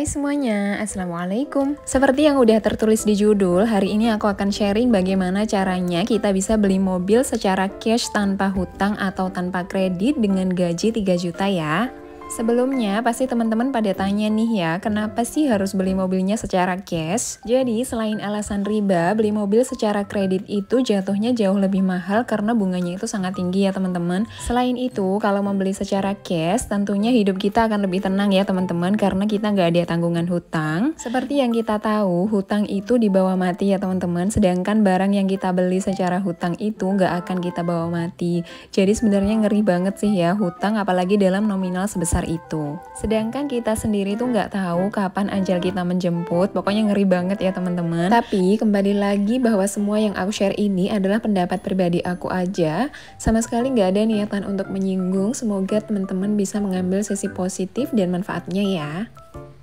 Hai semuanya, Assalamualaikum Seperti yang udah tertulis di judul, hari ini aku akan sharing bagaimana caranya kita bisa beli mobil secara cash tanpa hutang atau tanpa kredit dengan gaji 3 juta ya Sebelumnya, pasti teman-teman pada tanya nih ya, kenapa sih harus beli mobilnya secara cash? Jadi, selain alasan riba, beli mobil secara kredit itu jatuhnya jauh lebih mahal karena bunganya itu sangat tinggi ya teman-teman. Selain itu, kalau membeli secara cash, tentunya hidup kita akan lebih tenang ya teman-teman, karena kita nggak ada tanggungan hutang. Seperti yang kita tahu, hutang itu dibawa mati ya teman-teman, sedangkan barang yang kita beli secara hutang itu nggak akan kita bawa mati. Jadi sebenarnya ngeri banget sih ya hutang, apalagi dalam nominal sebesar sebesar itu. Sedangkan kita sendiri tuh nggak tahu kapan ajal kita menjemput, pokoknya ngeri banget ya teman-teman. Tapi kembali lagi bahwa semua yang aku share ini adalah pendapat pribadi aku aja, sama sekali nggak ada niatan untuk menyinggung. Semoga teman-teman bisa mengambil sisi positif dan manfaatnya ya.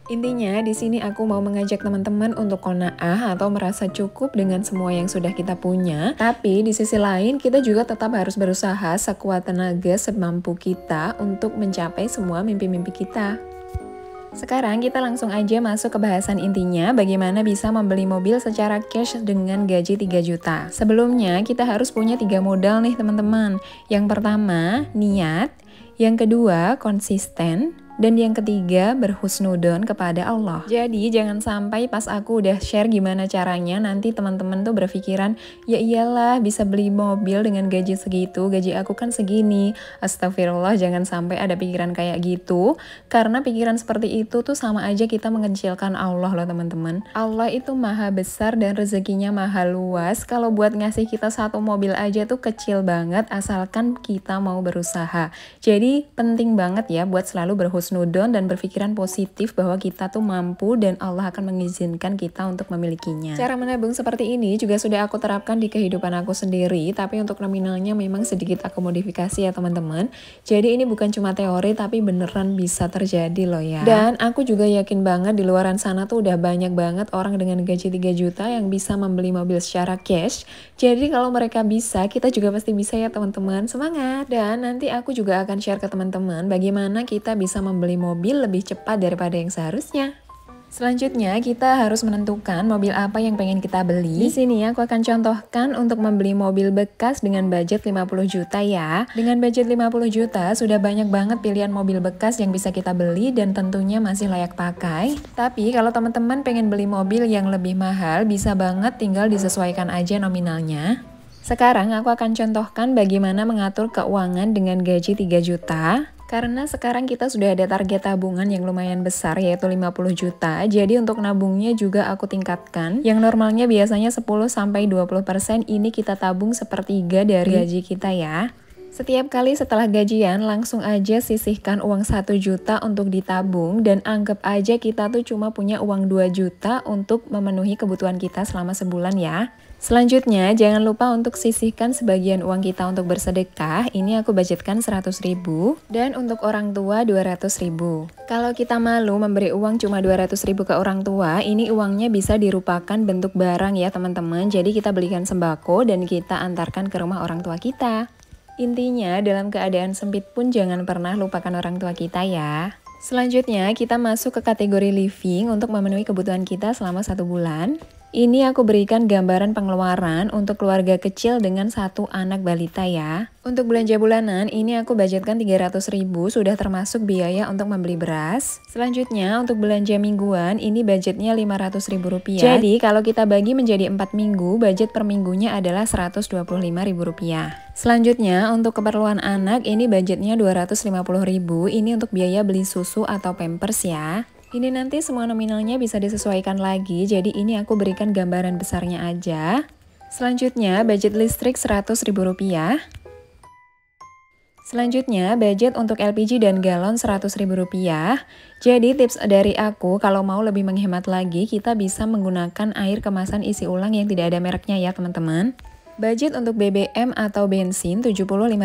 Intinya, di sini aku mau mengajak teman-teman untuk kona'ah atau merasa cukup dengan semua yang sudah kita punya. Tapi di sisi lain, kita juga tetap harus berusaha sekuat tenaga semampu kita untuk mencapai semua mimpi-mimpi kita. Sekarang kita langsung aja masuk ke bahasan intinya bagaimana bisa membeli mobil secara cash dengan gaji 3 juta. Sebelumnya kita harus punya tiga modal nih teman-teman. Yang pertama, niat. Yang kedua, konsisten. Dan yang ketiga, berhusnudon kepada Allah. Jadi jangan sampai pas aku udah share gimana caranya, nanti teman-teman tuh berpikiran, ya iyalah bisa beli mobil dengan gaji segitu, gaji aku kan segini. Astagfirullah, jangan sampai ada pikiran kayak gitu. Karena pikiran seperti itu tuh sama aja kita mengecilkan Allah loh teman-teman. Allah itu maha besar dan rezekinya maha luas. Kalau buat ngasih kita satu mobil aja tuh kecil banget, asalkan kita mau berusaha. Jadi penting banget ya buat selalu berhusnudon husnudon dan berpikiran positif bahwa kita tuh mampu dan Allah akan mengizinkan kita untuk memilikinya. Cara menabung seperti ini juga sudah aku terapkan di kehidupan aku sendiri, tapi untuk nominalnya memang sedikit aku modifikasi ya teman-teman. Jadi ini bukan cuma teori tapi beneran bisa terjadi loh ya. Dan aku juga yakin banget di luaran sana tuh udah banyak banget orang dengan gaji 3 juta yang bisa membeli mobil secara cash. Jadi kalau mereka bisa, kita juga pasti bisa ya teman-teman. Semangat! Dan nanti aku juga akan share ke teman-teman bagaimana kita bisa membeli membeli mobil lebih cepat daripada yang seharusnya. Selanjutnya, kita harus menentukan mobil apa yang pengen kita beli. Di sini aku akan contohkan untuk membeli mobil bekas dengan budget 50 juta ya. Dengan budget 50 juta, sudah banyak banget pilihan mobil bekas yang bisa kita beli dan tentunya masih layak pakai. Tapi kalau teman-teman pengen beli mobil yang lebih mahal, bisa banget tinggal disesuaikan aja nominalnya. Sekarang aku akan contohkan bagaimana mengatur keuangan dengan gaji 3 juta. Karena sekarang kita sudah ada target tabungan yang lumayan besar yaitu 50 juta. Jadi untuk nabungnya juga aku tingkatkan. Yang normalnya biasanya 10 sampai 20% ini kita tabung sepertiga dari hmm. gaji kita ya. Setiap kali setelah gajian, langsung aja sisihkan uang 1 juta untuk ditabung dan anggap aja kita tuh cuma punya uang 2 juta untuk memenuhi kebutuhan kita selama sebulan ya. Selanjutnya, jangan lupa untuk sisihkan sebagian uang kita untuk bersedekah. Ini aku budgetkan 100 ribu dan untuk orang tua 200 ribu. Kalau kita malu memberi uang cuma 200 ribu ke orang tua, ini uangnya bisa dirupakan bentuk barang ya teman-teman. Jadi kita belikan sembako dan kita antarkan ke rumah orang tua kita. Intinya, dalam keadaan sempit pun jangan pernah lupakan orang tua kita ya. Selanjutnya, kita masuk ke kategori living untuk memenuhi kebutuhan kita selama satu bulan. Ini aku berikan gambaran pengeluaran untuk keluarga kecil dengan satu anak balita ya. Untuk belanja bulanan, ini aku budgetkan 300 ribu, sudah termasuk biaya untuk membeli beras. Selanjutnya, untuk belanja mingguan, ini budgetnya 500 ribu rupiah. Jadi, kalau kita bagi menjadi 4 minggu, budget per minggunya adalah 125 ribu rupiah. Selanjutnya, untuk keperluan anak, ini budgetnya 250 ribu, ini untuk biaya beli susu atau pampers ya. Ini nanti semua nominalnya bisa disesuaikan lagi, jadi ini aku berikan gambaran besarnya aja. Selanjutnya, budget listrik Rp100.000. Selanjutnya, budget untuk LPG dan galon Rp100.000. Jadi tips dari aku, kalau mau lebih menghemat lagi, kita bisa menggunakan air kemasan isi ulang yang tidak ada mereknya ya teman-teman. Budget untuk BBM atau bensin Rp75.000.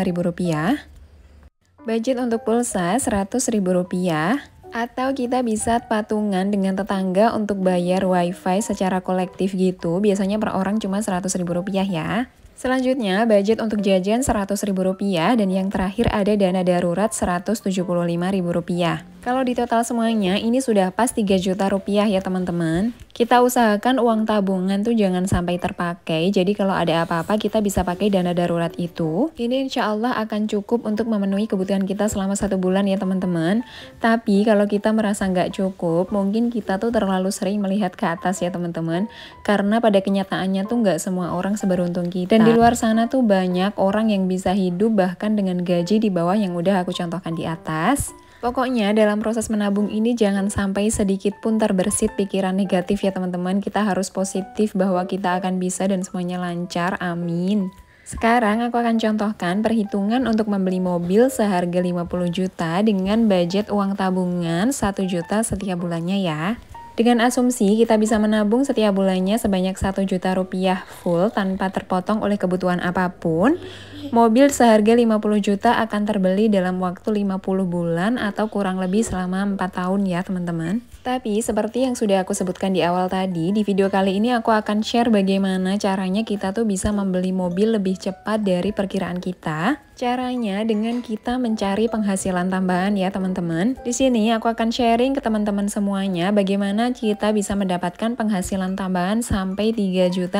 Budget untuk pulsa Rp100.000. Atau kita bisa patungan dengan tetangga untuk bayar wifi secara kolektif gitu. Biasanya per orang cuma 100 ribu rupiah ya. Selanjutnya, budget untuk jajan 100 ribu rupiah dan yang terakhir ada dana darurat 175 ribu rupiah. Kalau di total semuanya, ini sudah pas 3 juta rupiah ya teman-teman. Kita usahakan uang tabungan tuh jangan sampai terpakai, jadi kalau ada apa-apa kita bisa pakai dana darurat itu. Ini insya Allah akan cukup untuk memenuhi kebutuhan kita selama satu bulan ya teman-teman. Tapi kalau kita merasa nggak cukup, mungkin kita tuh terlalu sering melihat ke atas ya teman-teman. Karena pada kenyataannya tuh nggak semua orang seberuntung kita. Dan di luar sana tuh banyak orang yang bisa hidup bahkan dengan gaji di bawah yang udah aku contohkan di atas. Pokoknya dalam proses menabung ini jangan sampai sedikit pun terbersit pikiran negatif ya teman-teman. Kita harus positif bahwa kita akan bisa dan semuanya lancar. Amin. Sekarang aku akan contohkan perhitungan untuk membeli mobil seharga 50 juta dengan budget uang tabungan 1 juta setiap bulannya ya. Dengan asumsi kita bisa menabung setiap bulannya sebanyak 1 juta rupiah full tanpa terpotong oleh kebutuhan apapun. Mobil seharga 50 juta akan terbeli dalam waktu 50 bulan atau kurang lebih selama 4 tahun ya teman-teman. Tapi seperti yang sudah aku sebutkan di awal tadi, di video kali ini aku akan share bagaimana caranya kita tuh bisa membeli mobil lebih cepat dari perkiraan kita. Caranya dengan kita mencari penghasilan tambahan ya teman-teman. Di sini aku akan sharing ke teman-teman semuanya bagaimana kita bisa mendapatkan penghasilan tambahan sampai 3.600.000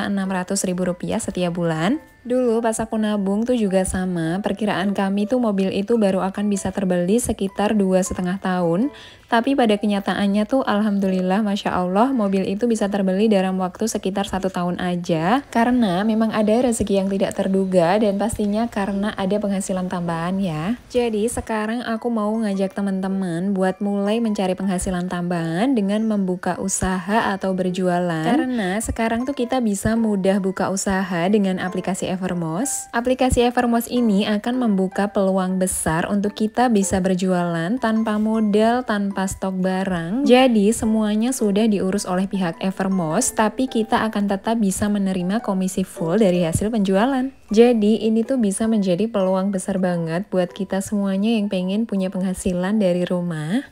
rupiah setiap bulan. Dulu pas aku nabung tuh juga sama, perkiraan kami tuh mobil itu baru akan bisa terbeli sekitar dua setengah tahun. Tapi pada kenyataannya tuh alhamdulillah Masya Allah mobil itu bisa terbeli dalam waktu sekitar satu tahun aja karena memang ada rezeki yang tidak terduga dan pastinya karena ada penghasilan tambahan ya. Jadi sekarang aku mau ngajak teman-teman buat mulai mencari penghasilan tambahan dengan membuka usaha atau berjualan karena sekarang tuh kita bisa mudah buka usaha dengan aplikasi Evermos. Aplikasi Evermos ini akan membuka peluang besar untuk kita bisa berjualan tanpa modal, tanpa stok barang. Jadi semuanya sudah diurus oleh pihak Evermost, tapi kita akan tetap bisa menerima komisi full dari hasil penjualan. Jadi ini tuh bisa menjadi peluang besar banget buat kita semuanya yang pengen punya penghasilan dari rumah.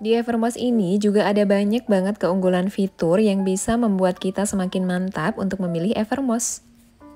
Di Evermos ini juga ada banyak banget keunggulan fitur yang bisa membuat kita semakin mantap untuk memilih Evermos.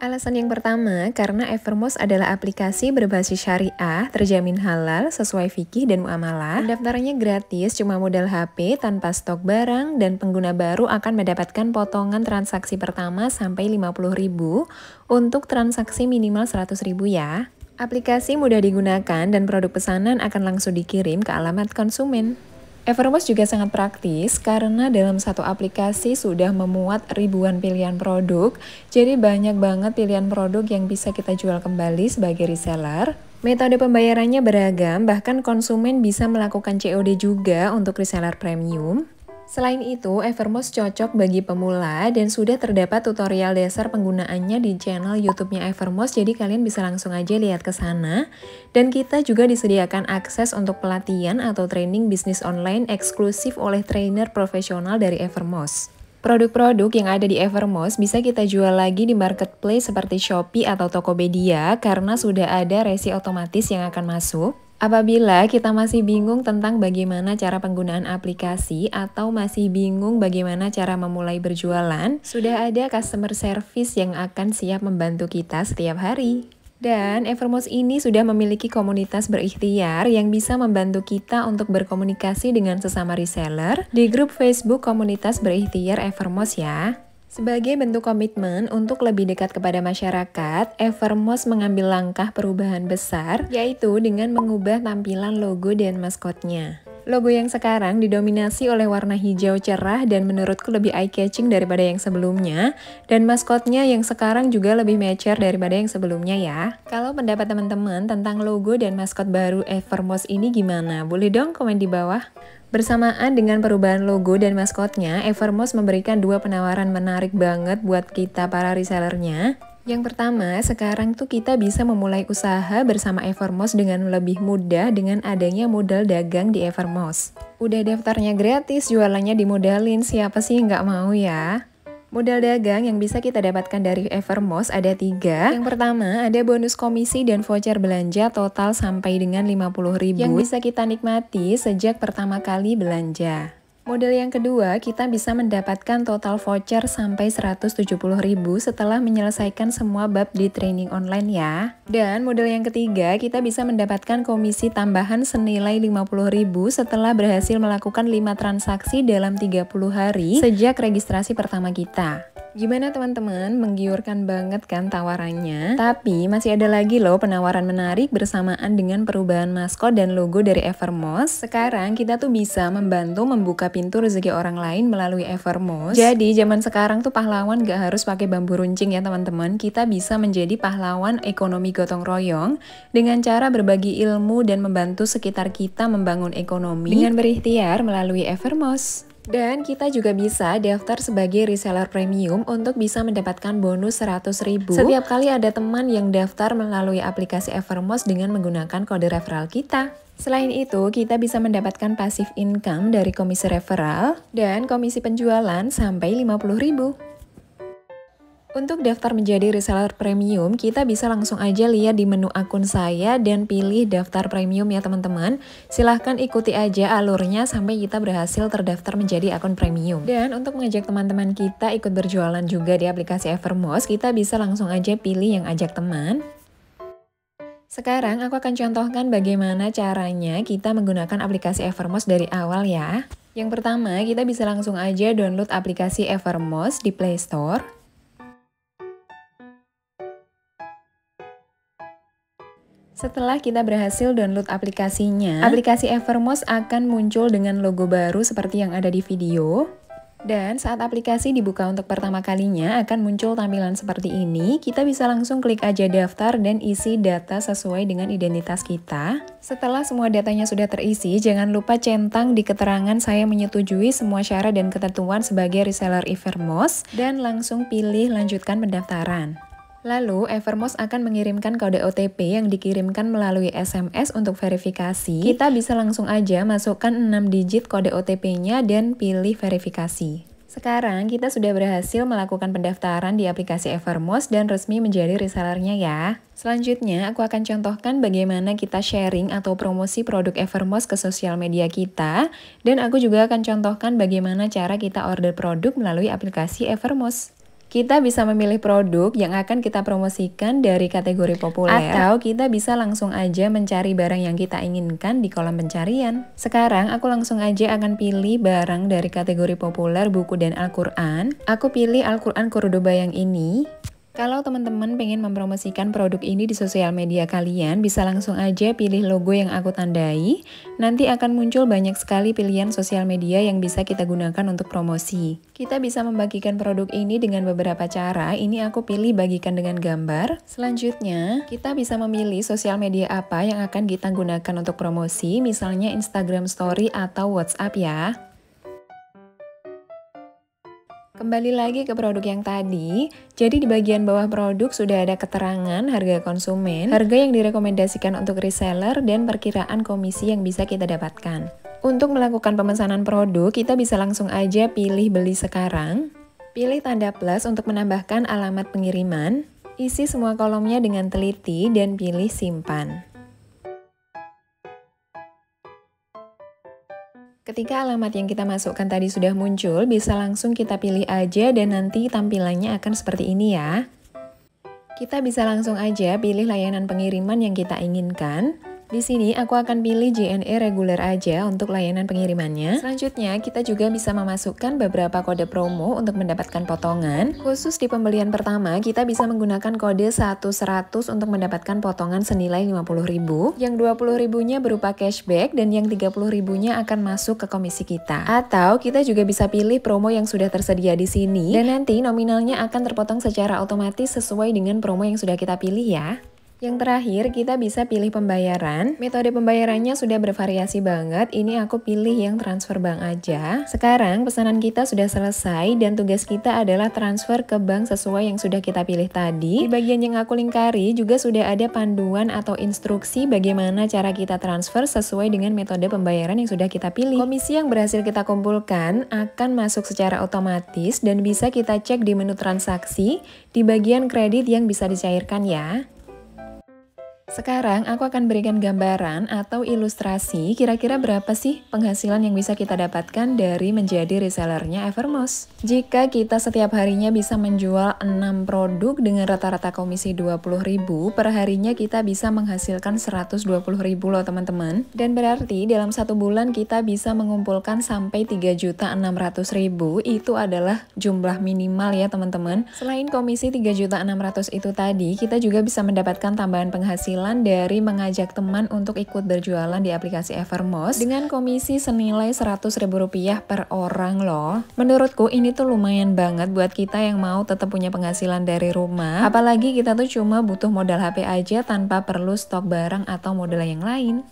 Alasan yang pertama, karena Evermos adalah aplikasi berbasis syariah, terjamin halal, sesuai fikih dan muamalah. Daftarnya gratis, cuma modal HP, tanpa stok barang, dan pengguna baru akan mendapatkan potongan transaksi pertama sampai 50 ribu untuk transaksi minimal 100 ribu ya. Aplikasi mudah digunakan dan produk pesanan akan langsung dikirim ke alamat konsumen. Evermost juga sangat praktis karena dalam satu aplikasi sudah memuat ribuan pilihan produk, jadi banyak banget pilihan produk yang bisa kita jual kembali sebagai reseller. Metode pembayarannya beragam, bahkan konsumen bisa melakukan COD juga untuk reseller premium. Selain itu, Evermost cocok bagi pemula dan sudah terdapat tutorial dasar penggunaannya di channel YouTube-nya Evermost, jadi kalian bisa langsung aja lihat ke sana. Dan kita juga disediakan akses untuk pelatihan atau training bisnis online eksklusif oleh trainer profesional dari Evermost. Produk-produk yang ada di Evermost bisa kita jual lagi di marketplace seperti Shopee atau Tokopedia karena sudah ada resi otomatis yang akan masuk. Apabila kita masih bingung tentang bagaimana cara penggunaan aplikasi atau masih bingung bagaimana cara memulai berjualan, sudah ada customer service yang akan siap membantu kita setiap hari. Dan Evermos ini sudah memiliki komunitas berikhtiar yang bisa membantu kita untuk berkomunikasi dengan sesama reseller di grup Facebook Komunitas Berikhtiar Evermos ya. Sebagai bentuk komitmen untuk lebih dekat kepada masyarakat, Evermos mengambil langkah perubahan besar, yaitu dengan mengubah tampilan logo dan maskotnya. Logo yang sekarang didominasi oleh warna hijau cerah dan menurutku lebih eye-catching daripada yang sebelumnya, dan maskotnya yang sekarang juga lebih mature daripada yang sebelumnya ya. Kalau pendapat teman-teman tentang logo dan maskot baru Evermos ini gimana? Boleh dong komen di bawah. Bersamaan dengan perubahan logo dan maskotnya, Evermos memberikan dua penawaran menarik banget buat kita para resellernya. Yang pertama, sekarang tuh kita bisa memulai usaha bersama Evermos dengan lebih mudah dengan adanya modal dagang di Evermos. Udah daftarnya gratis, jualannya dimodalin, siapa sih nggak mau ya? Modal dagang yang bisa kita dapatkan dari Evermos ada tiga. Yang pertama, ada bonus komisi dan voucher belanja total sampai dengan 50 ribu yang bisa kita nikmati sejak pertama kali belanja. Model yang kedua, kita bisa mendapatkan total voucher sampai 170.000 setelah menyelesaikan semua bab di training online ya. Dan model yang ketiga, kita bisa mendapatkan komisi tambahan senilai 50.000 setelah berhasil melakukan 5 transaksi dalam 30 hari sejak registrasi pertama kita. Gimana teman-teman, menggiurkan banget kan tawarannya? Tapi masih ada lagi loh penawaran menarik bersamaan dengan perubahan maskot dan logo dari Evermos. Sekarang kita tuh bisa membantu membuka pintu rezeki orang lain melalui Evermos. Jadi zaman sekarang tuh pahlawan gak harus pakai bambu runcing ya teman-teman. Kita bisa menjadi pahlawan ekonomi gotong royong dengan cara berbagi ilmu dan membantu sekitar kita membangun ekonomi dengan berikhtiar melalui Evermos. Dan kita juga bisa daftar sebagai reseller premium untuk bisa mendapatkan bonus 100 ribu setiap kali ada teman yang daftar melalui aplikasi Evermos dengan menggunakan kode referral kita. Selain itu, kita bisa mendapatkan pasif income dari komisi referral dan komisi penjualan sampai puluh ribu. Untuk daftar menjadi reseller premium, kita bisa langsung aja lihat di menu akun saya dan pilih daftar premium ya teman-teman. Silahkan ikuti aja alurnya sampai kita berhasil terdaftar menjadi akun premium. Dan untuk mengajak teman-teman kita ikut berjualan juga di aplikasi Evermost, kita bisa langsung aja pilih yang ajak teman. Sekarang aku akan contohkan bagaimana caranya kita menggunakan aplikasi Evermost dari awal ya. Yang pertama, kita bisa langsung aja download aplikasi Evermost di Play Store. Setelah kita berhasil download aplikasinya, aplikasi Evermos akan muncul dengan logo baru seperti yang ada di video. Dan saat aplikasi dibuka untuk pertama kalinya akan muncul tampilan seperti ini. Kita bisa langsung klik aja daftar dan isi data sesuai dengan identitas kita. Setelah semua datanya sudah terisi, jangan lupa centang di keterangan saya menyetujui semua syarat dan ketentuan sebagai reseller Evermos dan langsung pilih lanjutkan pendaftaran. Lalu, Evermos akan mengirimkan kode OTP yang dikirimkan melalui SMS untuk verifikasi. Kita bisa langsung aja masukkan 6 digit kode OTP-nya dan pilih verifikasi. Sekarang kita sudah berhasil melakukan pendaftaran di aplikasi Evermos dan resmi menjadi resellernya ya. Selanjutnya, aku akan contohkan bagaimana kita sharing atau promosi produk Evermos ke sosial media kita. Dan aku juga akan contohkan bagaimana cara kita order produk melalui aplikasi Evermos. Kita bisa memilih produk yang akan kita promosikan dari kategori populer atau kita bisa langsung aja mencari barang yang kita inginkan di kolom pencarian. Sekarang aku langsung aja akan pilih barang dari kategori populer buku dan Al-Qur'an. Aku pilih Al-Qur'an Cordoba yang ini kalau teman-teman pengen mempromosikan produk ini di sosial media kalian, bisa langsung aja pilih logo yang aku tandai. Nanti akan muncul banyak sekali pilihan sosial media yang bisa kita gunakan untuk promosi. Kita bisa membagikan produk ini dengan beberapa cara. Ini aku pilih bagikan dengan gambar. Selanjutnya, kita bisa memilih sosial media apa yang akan kita gunakan untuk promosi, misalnya Instagram Story atau WhatsApp ya. Kembali lagi ke produk yang tadi, jadi di bagian bawah produk sudah ada keterangan harga konsumen, harga yang direkomendasikan untuk reseller, dan perkiraan komisi yang bisa kita dapatkan. Untuk melakukan pemesanan produk, kita bisa langsung aja pilih beli sekarang, pilih tanda plus untuk menambahkan alamat pengiriman, isi semua kolomnya dengan teliti, dan pilih simpan. Ketika alamat yang kita masukkan tadi sudah muncul, bisa langsung kita pilih aja dan nanti tampilannya akan seperti ini ya. Kita bisa langsung aja pilih layanan pengiriman yang kita inginkan. Di sini aku akan pilih JNE reguler aja untuk layanan pengirimannya. Selanjutnya kita juga bisa memasukkan beberapa kode promo untuk mendapatkan potongan. Khusus di pembelian pertama kita bisa menggunakan kode 1100 untuk mendapatkan potongan senilai 50.000. Yang 20.000-nya berupa cashback dan yang 30.000-nya akan masuk ke komisi kita. Atau kita juga bisa pilih promo yang sudah tersedia di sini dan nanti nominalnya akan terpotong secara otomatis sesuai dengan promo yang sudah kita pilih ya. Yang terakhir, kita bisa pilih pembayaran. Metode pembayarannya sudah bervariasi banget. Ini aku pilih yang transfer bank aja. Sekarang pesanan kita sudah selesai dan tugas kita adalah transfer ke bank sesuai yang sudah kita pilih tadi. Di bagian yang aku lingkari juga sudah ada panduan atau instruksi bagaimana cara kita transfer sesuai dengan metode pembayaran yang sudah kita pilih. Komisi yang berhasil kita kumpulkan akan masuk secara otomatis dan bisa kita cek di menu transaksi di bagian kredit yang bisa dicairkan ya. Sekarang aku akan berikan gambaran atau ilustrasi kira-kira berapa sih penghasilan yang bisa kita dapatkan dari menjadi resellernya Evermos Jika kita setiap harinya bisa menjual 6 produk dengan rata-rata komisi 20.000, harinya kita bisa menghasilkan 120.000 loh teman-teman. Dan berarti dalam satu bulan kita bisa mengumpulkan sampai 3.600.000, itu adalah jumlah minimal ya teman-teman. Selain komisi 3.600 itu tadi, kita juga bisa mendapatkan tambahan penghasilan penghasilan dari mengajak teman untuk ikut berjualan di aplikasi Evermos dengan komisi senilai Rp100.000 per orang loh. Menurutku ini tuh lumayan banget buat kita yang mau tetap punya penghasilan dari rumah. Apalagi kita tuh cuma butuh modal HP aja tanpa perlu stok barang atau modal yang lain.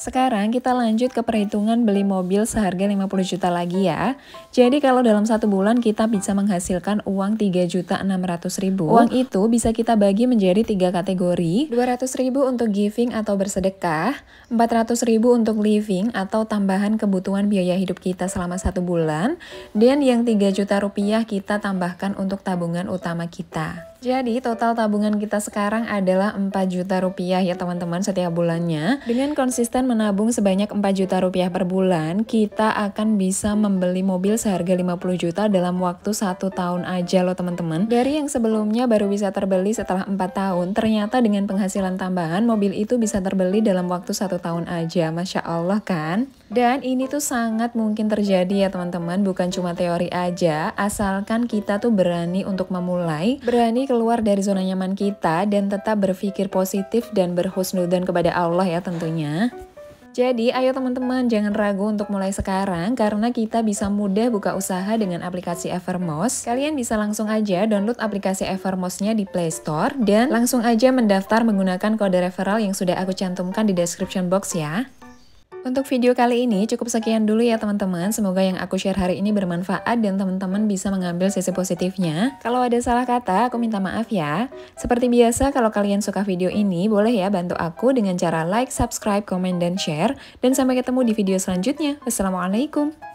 Sekarang kita lanjut ke perhitungan beli mobil seharga 50 juta lagi ya. Jadi kalau dalam satu bulan kita bisa menghasilkan uang 3 juta 600 ribu. Uang itu bisa kita bagi menjadi tiga kategori. 200 ribu untuk giving atau bersedekah, 400 ribu untuk living atau tambahan kebutuhan biaya hidup kita selama satu bulan, dan yang 3 juta rupiah kita tambahkan untuk tabungan utama kita. Jadi total tabungan kita sekarang adalah 4 juta rupiah ya teman-teman setiap bulannya. Dengan konsisten menabung sebanyak 4 juta rupiah per bulan, kita akan bisa membeli mobil seharga 50 juta dalam waktu satu tahun aja loh teman-teman. Dari yang sebelumnya baru bisa terbeli setelah 4 tahun, ternyata dengan penghasilan tambahan mobil itu bisa terbeli dalam waktu satu tahun aja. Masya Allah kan? Dan ini tuh sangat mungkin terjadi ya teman-teman, bukan cuma teori aja, asalkan kita tuh berani untuk memulai, berani keluar dari zona nyaman kita dan tetap berpikir positif dan berhusnudan kepada Allah ya tentunya. Jadi, ayo teman-teman jangan ragu untuk mulai sekarang karena kita bisa mudah buka usaha dengan aplikasi Evermos. Kalian bisa langsung aja download aplikasi Evermos-nya di Play Store dan langsung aja mendaftar menggunakan kode referral yang sudah aku cantumkan di description box ya. Untuk video kali ini cukup sekian dulu ya teman-teman. Semoga yang aku share hari ini bermanfaat dan teman-teman bisa mengambil sisi positifnya. Kalau ada salah kata, aku minta maaf ya. Seperti biasa, kalau kalian suka video ini, boleh ya bantu aku dengan cara like, subscribe, komen, dan share. Dan sampai ketemu di video selanjutnya. Wassalamualaikum.